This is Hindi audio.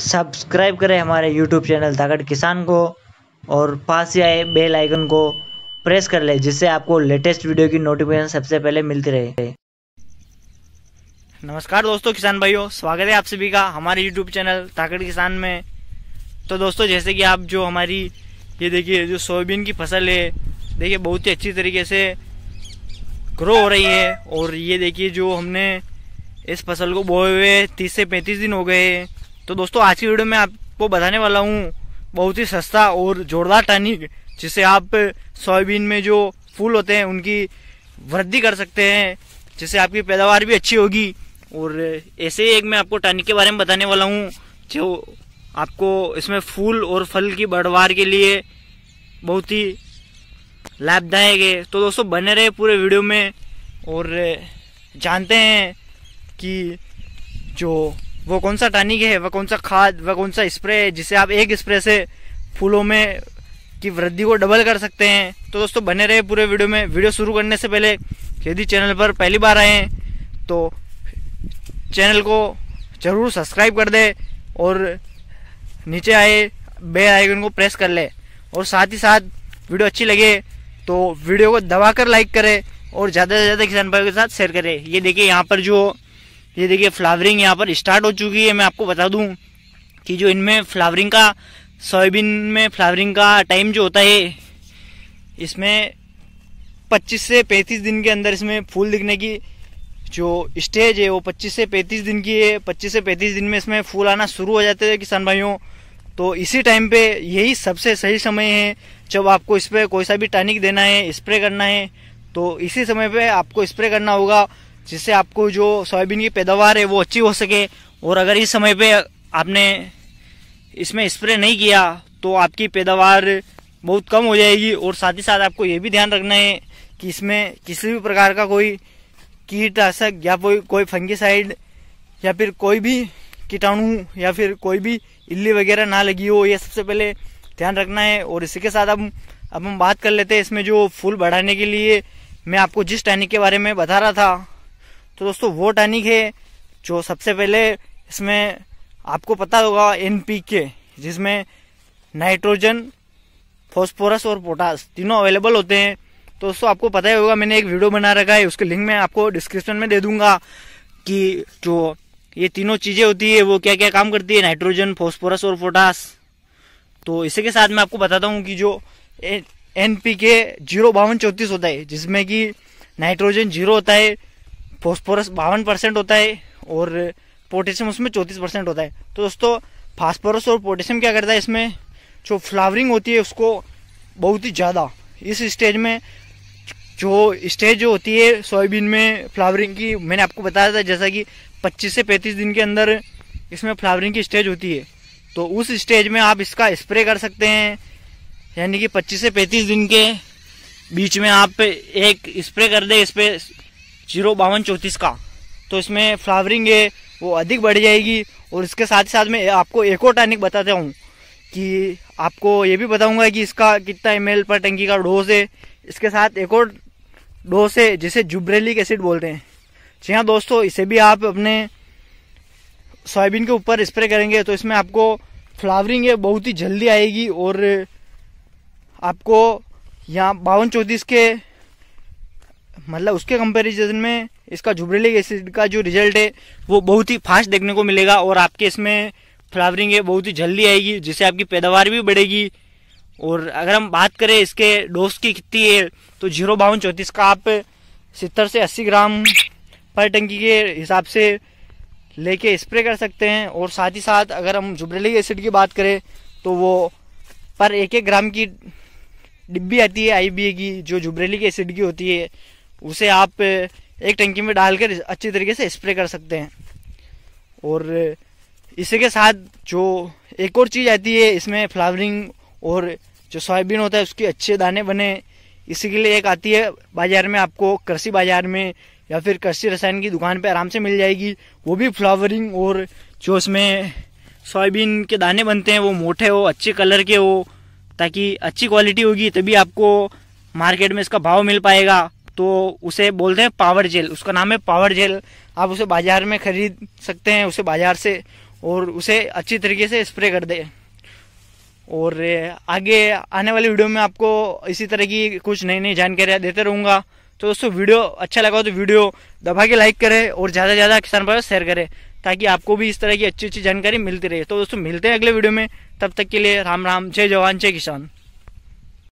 सब्सक्राइब करें हमारे यूट्यूब चैनल ताकत किसान को और पास ही आए बेल आइकन को प्रेस कर लें जिससे आपको लेटेस्ट वीडियो की नोटिफिकेशन सबसे पहले मिलती रहे नमस्कार दोस्तों किसान भाइयों स्वागत है आप सभी का हमारे यूट्यूब चैनल ताकत किसान में तो दोस्तों जैसे कि आप जो हमारी ये देखिए जो सोयाबीन की फसल है देखिए बहुत ही अच्छी तरीके से ग्रो हो रही है और ये देखिए जो हमने इस फसल को बोए हुए तीस से पैंतीस दिन हो गए हैं तो दोस्तों आज की वीडियो में आपको बताने वाला हूँ बहुत ही सस्ता और जोरदार टैनिक जिसे आप सोयाबीन में जो फूल होते हैं उनकी वृद्धि कर सकते हैं जिससे आपकी पैदावार भी अच्छी होगी और ऐसे ही एक मैं आपको टैनिक के बारे में बताने वाला हूँ जो आपको इसमें फूल और फल की बढ़वार के लिए बहुत ही लाभदायक है तो दोस्तों बने रहे पूरे वीडियो में और जानते हैं कि जो वो कौन सा टानिक है वह कौन सा खाद वह कौन सा स्प्रे है जिसे आप एक स्प्रे से फूलों में की वृद्धि को डबल कर सकते हैं तो दोस्तों बने रहे पूरे वीडियो में वीडियो शुरू करने से पहले यदि चैनल पर पहली बार आए हैं तो चैनल को ज़रूर सब्सक्राइब कर दे और नीचे आए बे आइकन को प्रेस कर ले और साथ ही साथ वीडियो अच्छी लगे तो वीडियो को दबाकर लाइक करें और ज़्यादा से ज़्यादा किसान भाइयों के साथ शेयर करें ये देखिए यहाँ पर जो ये देखिए फ्लावरिंग यहाँ पर स्टार्ट हो चुकी है मैं आपको बता दूँ कि जो इनमें फ्लावरिंग का सोयाबीन में फ्लावरिंग का टाइम जो होता है इसमें 25 से 35 दिन के अंदर इसमें फूल दिखने की जो स्टेज है वो 25 से 35 दिन की है 25 से 35 दिन में इसमें फूल आना शुरू हो जाते हैं किसान भाइयों तो इसी टाइम पे यही सबसे सही समय है जब आपको इस पर कोई सा भी टैनिक देना है स्प्रे करना है तो इसी समय पे आपको स्प्रे करना होगा जिससे आपको जो सोयाबीन की पैदावार है वो अच्छी हो सके और अगर इस समय पे आपने इसमें स्प्रे नहीं किया तो आपकी पैदावार बहुत कम हो जाएगी और साथ ही साथ आपको ये भी ध्यान रखना है कि इसमें किसी भी प्रकार का कोई कीटनाशक या कोई कोई फंगिसाइड या फिर कोई भी कीटाणु या फिर कोई भी इल्ली वगैरह ना लगी हो यह सबसे पहले ध्यान रखना है और इसी के साथ अब अब हम बात कर लेते हैं इसमें जो फूल बढ़ाने के लिए मैं आपको जिस टैनिक के बारे में बता रहा था तो दोस्तों वो टैनिक है जो सबसे पहले इसमें आपको पता होगा एन जिसमें नाइट्रोजन फॉस्फोरस और पोटास तीनों अवेलेबल होते हैं तो दोस्तों आपको पता ही होगा मैंने एक वीडियो बना रखा है उसके लिंक मैं आपको डिस्क्रिप्शन में दे दूंगा कि जो ये तीनों चीज़ें होती है वो क्या क्या काम करती है नाइट्रोजन फॉस्फोरस और पोटास तो इसी के साथ मैं आपको बताता हूँ कि जो एन पी के जीरो बावन चौंतीस होता है जिसमें कि नाइट्रोजन जीरो होता है फॉस्फोरस बावन परसेंट होता है और पोटेशियम उसमें चौंतीस परसेंट होता है तो दोस्तों फॉस्फोरस और पोटेशियम क्या करता है इसमें जो फ्लावरिंग होती है उसको बहुत ही ज़्यादा इस स्टेज में जो स्टेज जो होती है सोयाबीन में फ्लावरिंग की मैंने आपको बताया था जैसा कि 25 से 35 दिन के अंदर इसमें फ्लावरिंग की स्टेज होती है तो उस स्टेज में आप इसका स्प्रे कर सकते हैं यानी कि 25 से 35 दिन के बीच में आप एक स्प्रे कर दें इस पर जीरो बावन चौंतीस का तो इसमें फ्लावरिंग है वो अधिक बढ़ जाएगी और इसके साथ साथ मैं आपको एक और टैनिक बताता हूँ कि आपको ये भी बताऊँगा कि इसका कितना एम पर टंकी का डोज है इसके साथ एक और डोज है जिसे जुब्रेलिक एसिड बोलते हैं जी हाँ दोस्तों इसे भी आप अपने सोयाबीन के ऊपर स्प्रे करेंगे तो इसमें आपको फ्लावरिंग है बहुत ही जल्दी आएगी और आपको यहाँ बावन चौंतीस के मतलब उसके कंपैरिजन में इसका जुबरेलिक एसिड का जो रिजल्ट है वो बहुत ही फास्ट देखने को मिलेगा और आपके इसमें फ्लावरिंग है बहुत ही जल्दी आएगी जिससे आपकी पैदावार भी बढ़ेगी और अगर हम बात करें इसके डोज की कितनी है तो जीरो बावन चौंतीस का आप सत्तर से अस्सी ग्राम पर टंकी के हिसाब से लेके स्प्रे कर सकते हैं और साथ ही साथ अगर हम जुबरेलिक एसिड की बात करें तो वो पर एक एक ग्राम की डिब्बी आती है आई की जो जुबरेलिक एसिड की होती है उसे आप एक टंकी में डाल कर अच्छी तरीके से स्प्रे कर सकते हैं और इसी के साथ जो एक और चीज़ आती है इसमें फ्लावरिंग और जो सोयाबीन होता है उसके अच्छे दाने बने इसी के लिए एक आती है बाज़ार में आपको कृषि बाज़ार में या फिर कृषि रसायन की दुकान पर आराम से मिल जाएगी वो भी फ्लावरिंग और जो उसमें सोयाबीन के दाने बनते हैं वो मोटे हो अच्छे कलर के हो ताकि अच्छी क्वालिटी होगी तभी आपको मार्केट में इसका भाव मिल पाएगा तो उसे बोलते हैं पावर जेल उसका नाम है पावर जेल आप उसे बाजार में खरीद सकते हैं उसे बाजार से और उसे अच्छी तरीके से स्प्रे कर दे और आगे आने वाली वीडियो में आपको इसी तरह की कुछ नई नई जानकारियाँ देते रहूँगा तो दोस्तों वीडियो अच्छा लगा तो वीडियो दबा के लाइक करें और ज़्यादा से ज़्यादा किसान पर शेयर करें ताकि आपको भी इस तरह की अच्छी अच्छी जानकारी मिलती रहे तो दोस्तों मिलते हैं अगले वीडियो में तब तक के लिए राम राम जय जवान जय किसान